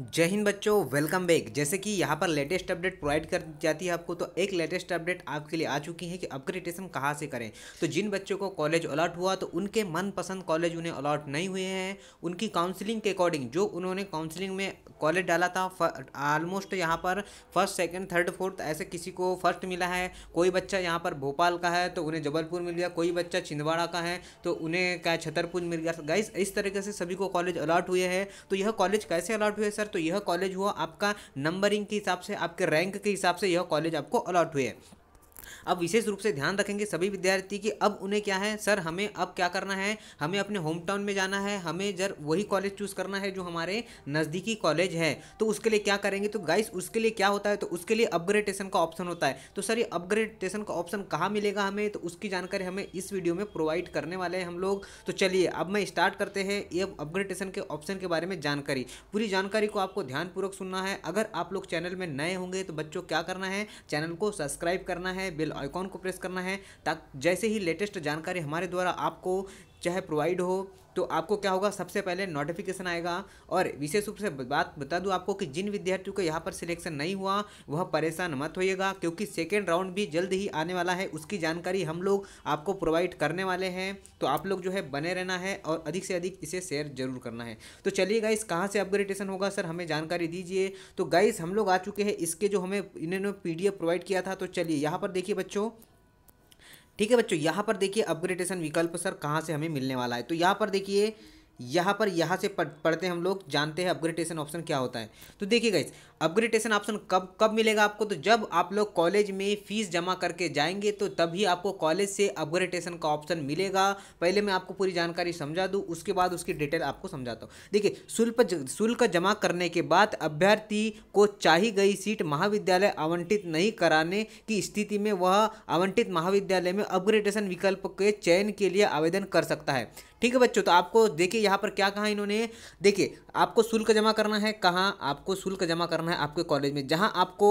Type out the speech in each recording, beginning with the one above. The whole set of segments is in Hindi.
जय हिंद बच्चों वेलकम बैक जैसे कि यहाँ पर लेटेस्ट अपडेट प्रोवाइड कर जाती है आपको तो एक लेटेस्ट अपडेट आपके लिए आ चुकी है कि अपग्रेडेशन कहाँ से करें तो जिन बच्चों को कॉलेज अलॉट हुआ तो उनके मनपसंद कॉलेज उन्हें अलॉट नहीं हुए हैं उनकी काउंसलिंग के अकॉर्डिंग जो उन्होंने काउंसलिंग में कॉलेज डाला था ऑलमोस्ट यहाँ पर फर्स्ट सेकेंड थर्ड फोर्थ ऐसे किसी को फर्स्ट मिला है कोई बच्चा यहाँ पर भोपाल का है तो उन्हें जबलपुर मिल गया कोई बच्चा छिंदवाड़ा का है तो उन्हें क्या छतरपुर मिल गया गाइस तो इस तरीके से सभी को कॉलेज अलॉट हुए हैं तो यह कॉलेज कैसे अलॉट हुए सर सर तो यह कॉलेज हुआ आपका नंबरिंग के हिसाब से आपके रैंक के हिसाब से यह कॉलेज आपको अलॉट हुए अब विशेष रूप से ध्यान रखेंगे सभी विद्यार्थी कि अब उन्हें क्या है सर हमें अब क्या करना है हमें अपने होम टाउन में जाना है हमें जर वही कॉलेज चूज़ करना है जो हमारे नज़दीकी कॉलेज है तो उसके लिए क्या करेंगे तो गाइस उसके लिए क्या होता है तो उसके लिए अपग्रेडेशन का ऑप्शन होता है तो सर ये अपग्रेडेशन का ऑप्शन कहाँ मिलेगा हमें तो उसकी जानकारी हमें इस वीडियो में प्रोवाइड करने वाले हैं हम लोग तो चलिए अब मैं स्टार्ट करते हैं ये अपग्रेडेशन के ऑप्शन के बारे में जानकारी पूरी जानकारी को आपको ध्यानपूर्वक सुनना है अगर आप लोग चैनल में नए होंगे तो बच्चों क्या करना है चैनल को सब्सक्राइब करना है बेल आइकॉन को प्रेस करना है ताकि जैसे ही लेटेस्ट जानकारी हमारे द्वारा आपको चाहे प्रोवाइड हो तो आपको क्या होगा सबसे पहले नोटिफिकेशन आएगा और विशेष रूप से बात बता दूं आपको कि जिन विद्यार्थियों का यहाँ पर सिलेक्शन नहीं हुआ वह परेशान मत होइएगा क्योंकि सेकेंड राउंड भी जल्द ही आने वाला है उसकी जानकारी हम लोग आपको प्रोवाइड करने वाले हैं तो आप लोग जो है बने रहना है और अधिक से अधिक इसे शेयर जरूर करना है तो चलिए गाइस कहाँ से अपग्रेडेशन होगा सर हमें जानकारी दीजिए तो गाइस हम लोग आ चुके हैं इसके जो हमें इन्होंने पी प्रोवाइड किया था तो चलिए यहाँ पर देखिए बच्चों ठीक है बच्चों यहाँ पर देखिए अपग्रेडेशन विकल्प सर कहाँ से हमें मिलने वाला है तो यहाँ पर देखिए यहाँ पर यहाँ से पढ़ते हैं हम लोग जानते हैं अपग्रेडेशन ऑप्शन क्या होता है तो देखिए गाइज अपग्रेडेशन ऑप्शन कब कब मिलेगा आपको तो जब आप लोग कॉलेज में फ़ीस जमा करके जाएंगे तो तभी आपको कॉलेज से अपग्रेडेशन का ऑप्शन मिलेगा पहले मैं आपको पूरी जानकारी समझा दूँ उसके बाद उसकी डिटेल आपको समझाता हूँ देखिए शुल्क शुल्क जमा करने के बाद अभ्यर्थी को चाही गई सीट महाविद्यालय आवंटित नहीं कराने की स्थिति में वह आवंटित महाविद्यालय में अपग्रेडेशन विकल्प के चयन के लिए आवेदन कर सकता है ठीक है बच्चों तो आपको देखिए यहाँ पर क्या कहा इन्होंने देखिए आपको शुल्क जमा करना है कहाँ आपको शुल्क जमा करना है आपके कॉलेज में जहाँ आपको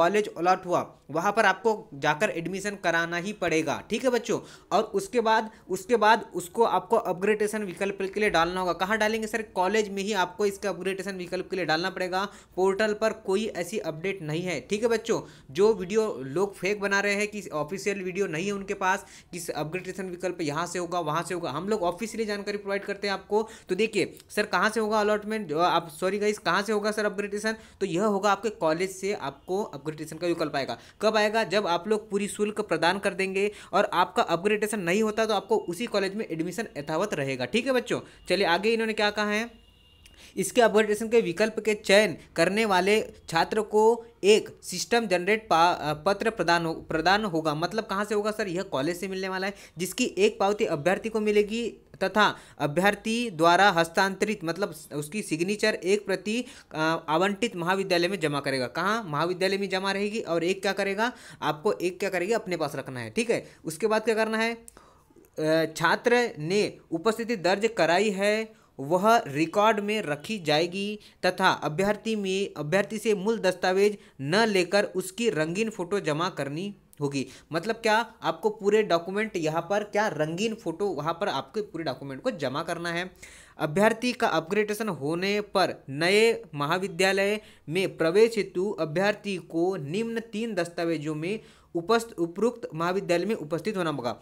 कॉलेज अलॉट हुआ वहाँ पर आपको जाकर एडमिशन कराना ही पड़ेगा ठीक है बच्चों और उसके बाद उसके बाद उसको आपको अपग्रेडेशन विकल्प के लिए डालना होगा कहाँ डालेंगे सर कॉलेज में ही आपको इसके अपग्रेडेशन विकल्प के लिए डालना पड़ेगा पोर्टल पर कोई ऐसी अपडेट नहीं है ठीक है बच्चों जो वीडियो लोग फेक बना रहे हैं कि ऑफिशियल वीडियो नहीं है उनके पास किस अपग्रेडेशन विकल्प यहाँ से होगा वहाँ से होगा हम लोग ऑफिशियली जानकारी प्रोवाइड करते हैं आपको तो देखिए सर कहाँ से होगा अलॉटमेंट आप सॉरी गाइस कहाँ से होगा सर अपग्रेडेशन तो यह होगा आपके कॉलेज से आपको अपग्रेडेशन का विकल्प आएगा कब आएगा जब आप लोग पूरी शुल्क प्रदान कर देंगे और आपका अपग्रेडेशन नहीं होता तो आपको उसी कॉलेज में एडमिशन यथावत रहेगा ठीक है बच्चों चलिए आगे इन्होंने क्या कहा है इसके अपग्रेडेशन के विकल्प के चयन करने वाले छात्र को एक सिस्टम जनरेट पत्र प्रदान हो प्रदान होगा मतलब कहाँ से होगा सर यह कॉलेज से मिलने वाला है जिसकी एक पावती अभ्यर्थी को मिलेगी तथा अभ्यर्थी द्वारा हस्तांतरित मतलब उसकी सिग्नेचर एक प्रति आवंटित महाविद्यालय में जमा करेगा कहाँ महाविद्यालय में जमा रहेगी और एक क्या करेगा आपको एक क्या करेगी अपने पास रखना है ठीक है उसके बाद क्या करना है छात्र ने उपस्थिति दर्ज कराई है वह रिकॉर्ड में रखी जाएगी तथा अभ्यर्थी में अभ्यर्थी से मूल दस्तावेज न लेकर उसकी रंगीन फोटो जमा करनी होगी मतलब क्या आपको पूरे डॉक्यूमेंट यहाँ पर क्या रंगीन फोटो वहाँ पर आपके पूरे डॉक्यूमेंट को जमा करना है अभ्यर्थी का अपग्रेडेशन होने पर नए महाविद्यालय में प्रवेश हेतु अभ्यर्थी को निम्न तीन दस्तावेजों में उपस्थ उपरोक्त महाविद्यालय में उपस्थित होना होगा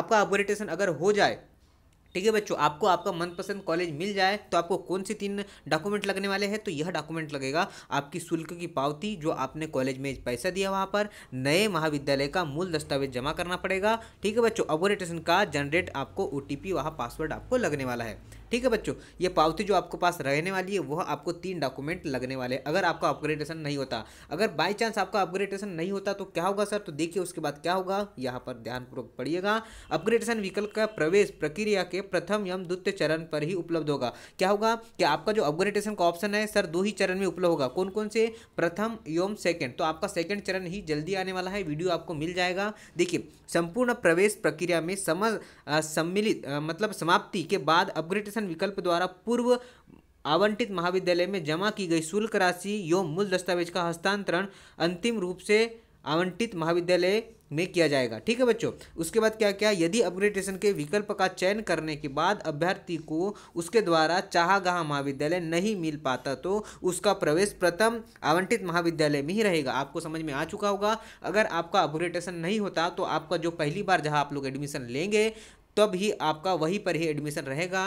आपका अपग्रेडेशन अगर हो जाए ठीक है बच्चों आपको आपका मनपसंद कॉलेज मिल जाए तो आपको कौन से तीन डॉक्यूमेंट लगने वाले हैं तो यह डॉक्यूमेंट लगेगा आपकी शुल्क की पावती जो आपने कॉलेज में पैसा दिया वहाँ पर नए महाविद्यालय का मूल दस्तावेज जमा करना पड़ेगा ठीक है बच्चों अबोरेटेशन का जनरेट आपको ओ टी वहाँ पासवर्ड आपको लगने वाला है ठीक है बच्चों ये पावती जो आपके पास रहने वाली है वह आपको तीन डॉक्यूमेंट लगने वाले अगर आपका अपग्रेडेशन नहीं होता अगर बाई चांस आपका अपग्रेडेशन नहीं होता तो क्या होगा सर तो देखिए उसके बाद क्या होगा यहाँ पर ध्यानपूर्वक पढ़िएगा अपग्रेडेशन विकल्प का प्रवेश प्रक्रिया के प्रथम एवं द्वितीय चरण पर ही उपलब्ध होगा क्या होगा कि आपका जो अपग्रेडेशन का ऑप्शन है सर दो ही चरण में उपलब्ध होगा कौन कौन से प्रथम एवं सेकेंड तो आपका सेकेंड चरण ही जल्दी आने वाला है वीडियो आपको मिल जाएगा देखिए संपूर्ण प्रवेश प्रक्रिया में सम्मिलित मतलब समाप्ति के बाद अपग्रेडेशन आरक्षण विकल्प द्वारा पूर्व आवंटित महाविद्यालय में जमा की गई शुल्क राशि एवं मूल दस्तावेज का हस्तांतरण अंतिम रूप से आवंटित महाविद्यालय में किया जाएगा ठीक है बच्चों उसके बाद क्या क्या यदि अपग्रेडेशन के विकल्प का चयन करने के बाद अभ्यर्थी को उसके द्वारा चाहा गहा महाविद्यालय नहीं मिल पाता तो उसका प्रवेश प्रथम आवंटित महाविद्यालय में ही रहेगा आपको समझ में आ चुका होगा अगर आपका अपग्रेडेशन नहीं होता तो आपका जो पहली बार जहाँ आप लोग एडमिशन लेंगे तब ही आपका वहीं पर ही एडमिशन रहेगा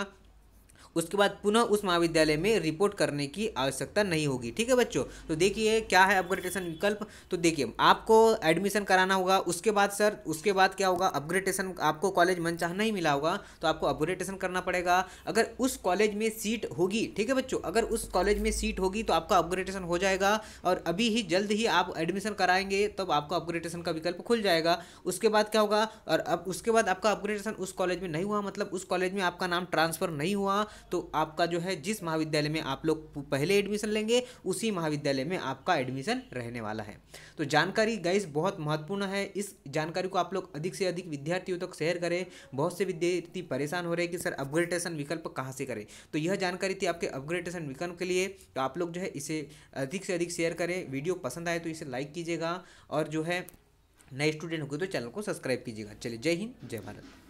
उसके बाद पुनः उस महाविद्यालय में रिपोर्ट करने की आवश्यकता नहीं होगी ठीक है बच्चों तो देखिए क्या है अपग्रेडेशन विकल्प तो देखिए आपको एडमिशन कराना होगा उसके बाद सर उसके बाद क्या होगा अपग्रेडेशन आपको कॉलेज मन नहीं मिला होगा तो आपको अपग्रेडेशन करना पड़ेगा अगर उस कॉलेज में सीट होगी ठीक है बच्चों अगर उस कॉलेज में सीट होगी तो आपका अपग्रेडेशन हो जाएगा और अभी ही जल्द ही आप एडमिशन कराएंगे तब तो आपको अपग्रेडेशन का विकल्प खुल जाएगा उसके बाद क्या होगा और अब उसके बाद आपका अपग्रेडेशन उस कॉलेज में नहीं हुआ मतलब उस कॉलेज में आपका नाम ट्रांसफ़र नहीं हुआ तो आपका जो है जिस महाविद्यालय में आप लोग पहले एडमिशन लेंगे उसी महाविद्यालय में आपका एडमिशन रहने वाला है तो जानकारी गाइस बहुत महत्वपूर्ण है इस जानकारी को आप लोग अधिक से अधिक विद्यार्थियों तक शेयर करें बहुत से विद्यार्थी परेशान हो रहे हैं कि सर अपग्रेडेशन विकल्प कहाँ से करें तो यह जानकारी थी आपके अपग्रेडेशन विकल्प के लिए तो आप लोग जो है इसे अधिक से अधिक शेयर करें वीडियो पसंद आए तो इसे लाइक कीजिएगा और जो है नए स्टूडेंट हो गए तो चैनल को सब्सक्राइब कीजिएगा चलिए जय हिंद जय भारत